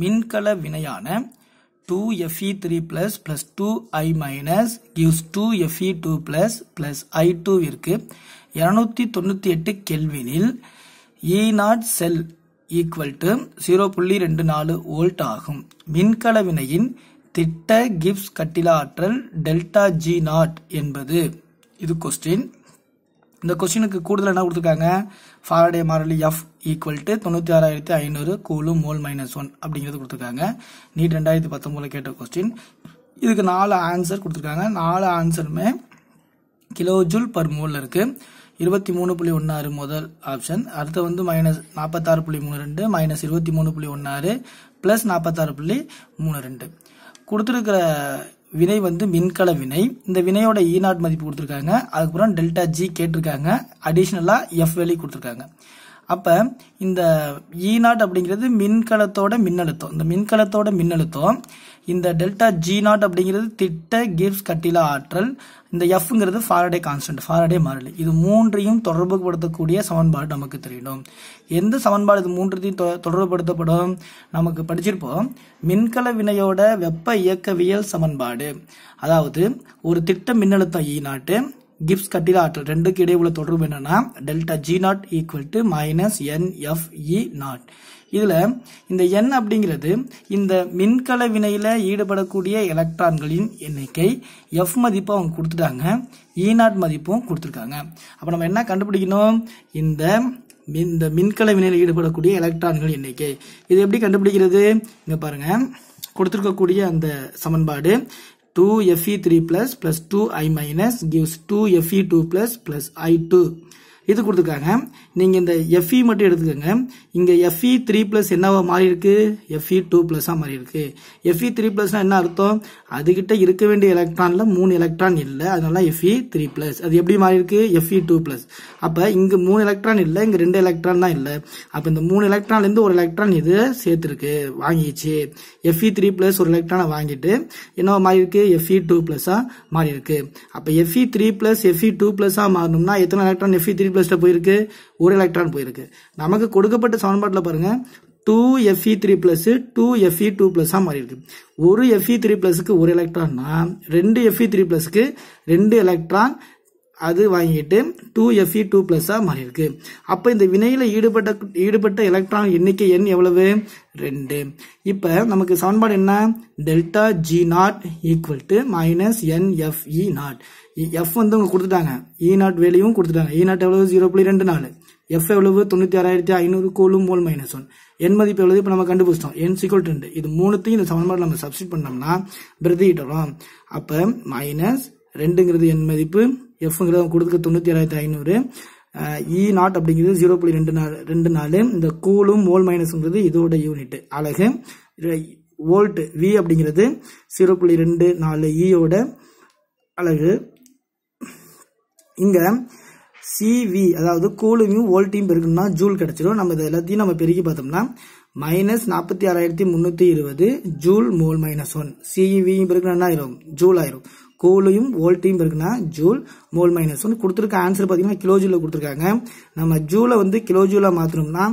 மின்கல வினையான two FE three plus plus two I minus gives two FE two plus plus I டூவிற்கு இரநூத்தி தொண்ணூற்றி எட்டு கெல்வினில் E naught cell equal to zero புள்ளி ரெண்டு நாலு வோல்ட் ஆகும் மின்கல வினையின் திட்ட கிப்ஸ் கட்டில ஆற்றல் டெல்டா ஜி நாட் என்பது இது கொஸ்டின் இந்த கொஸ்டினுக்கு கூடுதல் என்ன கொடுத்துருக்காங்க ஃபாரடே மாரலி எஃப் ஈக்குவல் டு தொண்ணூற்றி ஆறாயிரத்தி ஐநூறு கூலு மோல் மைனஸ் ஒன் அப்படிங்கிறது கொடுத்துருக்காங்க நீட் ரெண்டாயிரத்தி பத்தொம்போதில் கேட்ட கொஸ்டின் இதுக்கு நாலு ஆன்சர் கொடுத்துருக்காங்க நாலு ஆன்சருமே கிலோ ஜூல் பர் மோலில் இருக்குது இருபத்தி மூணு புள்ளி ஒன்றாறு முதல் ஆப்ஷன் அடுத்து வந்து மைனஸ் நாற்பத்தாறு புள்ளி மூணு ரெண்டு மைனஸ் இருபத்தி மூணு புள்ளி ஒன்றாறு ப்ளஸ் நாற்பத்தாறு புள்ளி மூணு ரெண்டு கொடுத்துருக்கிற வினை வந்து மின்கல வினை இந்த வினையோட இ e நாட் மதிப்பு கொடுத்துருக்காங்க அதுக்கப்புறம் டெல்டா ஜி கேட்டிருக்காங்க அடிஷ்னலாக எஃப் வேலி கொடுத்துருக்காங்க அப்போ இந்த இ நாட் அப்படிங்கிறது மின்கலத்தோட மின்னழுத்தம் இந்த மின்கலத்தோட மின்னழுத்தம் இந்த டெல்டா ஜி நாட் அப்படிங்கிறது திட்ட கிப்ஸ் கட்டிலா ஆற்றல் இந்த எஃப்ங்கிறது ஃபாரடே கான்ஸ்டன்ட் ஃபாரடே மாறிலி இது மூன்றையும் தொடர்புபடுத்தக்கூடிய சமன்பாடு நமக்கு தெரியணும் எந்த சமன்பாடு இது மூன்றையும் தொடர்புபடுத்தப்படும் நமக்கு படிச்சிருப்போம் மின்கல வினையோட வெப்ப இயக்கவியல் சமன்பாடு அதாவது ஒரு திட்ட மின்னழுத்தம் இ நாட்டு கிப்ஸ் கட்டில ஆற்றல் ரெண்டுக்கு இடையே உள்ள தொடர்பு என்னன்னா delta G naught equal to minus E naught இதில் இந்த எண் அப்படிங்கிறது இந்த மின்கல வினையில் ஈடுபடக்கூடிய எலக்ட்ரான்களின் எண்ணிக்கை எஃப் மதிப்பும் அவங்க கொடுத்துட்டாங்க இ e நாட் மதிப்பும் கொடுத்துருக்காங்க அப்போ நம்ம என்ன கண்டுபிடிக்கணும் இந்த இந்த மின்கல வினையில ஈடுபடக்கூடிய எலக்ட்ரான்கள் எண்ணிக்கை இது எப்படி கண்டுபிடிக்கிறது இங்க பாருங்கள் கொடுத்துருக்கக்கூடிய அந்த சமன்பாடு 2 Fe3 plus plus 2 I minus gives 2 Fe2 plus plus I2. இது கொடுத்துருக்காங்க நீங்கள் இந்த எஃப்இ மட்டும் எடுத்துக்கோங்க இங்கே எஃப்இ த்ரீ ப்ளஸ் என்னவா மாறி இருக்கு எஃப்இ டூ ப்ளஸ்ஸாக மாறி இருக்கு எஃப்இ த்ரீ ப்ளஸ்னால் என்ன அர்த்தம் அதுகிட்ட இருக்க வேண்டிய எலக்ட்ரானில் மூணு எலக்ட்ரான் இல்லை அதனால எஃப்இ த்ரீ ப்ளஸ் அது எப்படி மாறி இருக்கு எஃப்இ டூ ப்ளஸ் அப்போ இங்கே மூணு எலக்ட்ரான் இல்லை இங்கே ரெண்டு எலக்ட்ரான் தான் இல்லை அப்போ இந்த மூணு எலக்ட்ரான்லேருந்து ஒரு எலக்ட்ரான் இது சேர்த்துருக்கு வாங்கிச்சு எஃப்இ த்ரீ ப்ளஸ் ஒரு எலக்ட்ரானை வாங்கிட்டு என்னவா மாறி இருக்கு எஃப்இ டூ ப்ளஸ்ஸாக மாறி இருக்கு அப்போ FE three plus FE two ப்ளஸ்ஸாக மாறணும்னா எத்தனை எலக்ட்ரான் எஃப்இ த்ரீ ப்ளஸ்ட்டை போயிருக்கு ஒரு எலக்ட்ரான் போயிருக்கு நமக்கு கொடுக்கப்பட்ட சமன்பாட்டில் பாருங்கள் two FE three plus two FE two ப்ளஸ்ஸாக மாறி இருக்கு ஒரு எஃப்இ த்ரீ ப்ளஸுக்கு ஒரு எலக்ட்ரான்னா ரெண்டு எஃப்இ த்ரீ ப்ளஸுக்கு ரெண்டு எலக்ட்ரான் அது வாங்கிட்டு டூ எஃப்இ டூ ப்ளஸ்ஸாக மாறியிருக்கு அப்போ இந்த வினையில் ஈடுபட்ட ஈடுபட்ட எலக்ட்ரான் எண்ணிக்கை எண் எவ்வளவு ரெண்டு இப்போ நமக்கு சமன்பாடு என்ன delta G naught equal to minus n F E naught F வந்து அவங்க கொடுத்துட்டாங்க இ e நாட் வேலையும் கொடுத்துட்டாங்க இ e நாட் எவ்வளவு ஜீரோ புள்ளி ரெண்டு நாலு எஃப் எவ்வளவு தொண்ணூற்றி ஆறாயிரத்தி ஐநூறு கோலும் மோல் மைனஸ் ஒன் என் மதிப்பு எவ்வளவு இப்போ நம்ம கண்டுபிடிச்சிட்டோம் என் சிக்கல் ரெண்டு இது மூணுத்தையும் இந்த சமன்பாடு நம்ம சப்ஸ்டிட் பண்ணோம்னா பிரதிக்கிட்டு அப்போ மைனஸ் ரெண்டுங்கிறது என் மதிப்பு எஃப்ங்கிறது கொடுத்துக்க தொண்ணூற்றி ஏழாயிரத்தி ஐநூறு இ நாட் e அப்படிங்கிறது ஜீரோ புள்ளி ரெண்டு நாள் ரெண்டு நாலு இந்த கூலும் ஓல் மைனஸ்ங்கிறது இதோட யூனிட் அழகு வோல்ட் வி அப்படிங்கிறது ஜீரோ புள்ளி ரெண்டு நாலு இயோட e அழகு இங்கே சிவி அதாவது கூலுமையும் வோல்ட்டையும் பெருக்கணும்னா ஜூல் கிடச்சிரும் நம்ம இதை எல்லாத்தையும் நம்ம பெருக்கி பார்த்தோம்னா மைனஸ் நாற்பத்தி ஆறாயிரத்தி முன்னூத்தி இருபது ஜூல் மோல் மைனஸ் ஒன் சிவியும் பெருக்கணும் என்ன ஆயிரும் ஜூல் ஆயிரும் கூலையும் வோல்ட்டையும் இருக்குன்னா ஜூல் மோல் மைனஸ் ஒன்று கொடுத்துருக்க ஆன்சர் பார்த்தீங்கன்னா கிலோ ஜூலில் கொடுத்துருக்காங்க நம்ம ஜூலை வந்து கிலோ ஜூலாக மாற்றணும்னா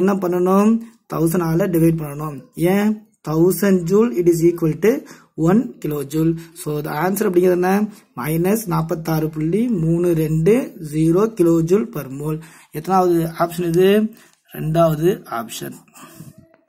என்ன பண்ணணும் தௌசண்ட் ஆல டிவைட் பண்ணணும் ஏன் thousand joule it is equal to one kilo joule so the answer அப்படிங்கிறது என்ன மைனஸ் நாற்பத்தாறு புள்ளி மூணு ரெண்டு zero kilo joule per mole எத்தனாவது ஆப்ஷன் இது ரெண்டாவது ஆப்ஷன்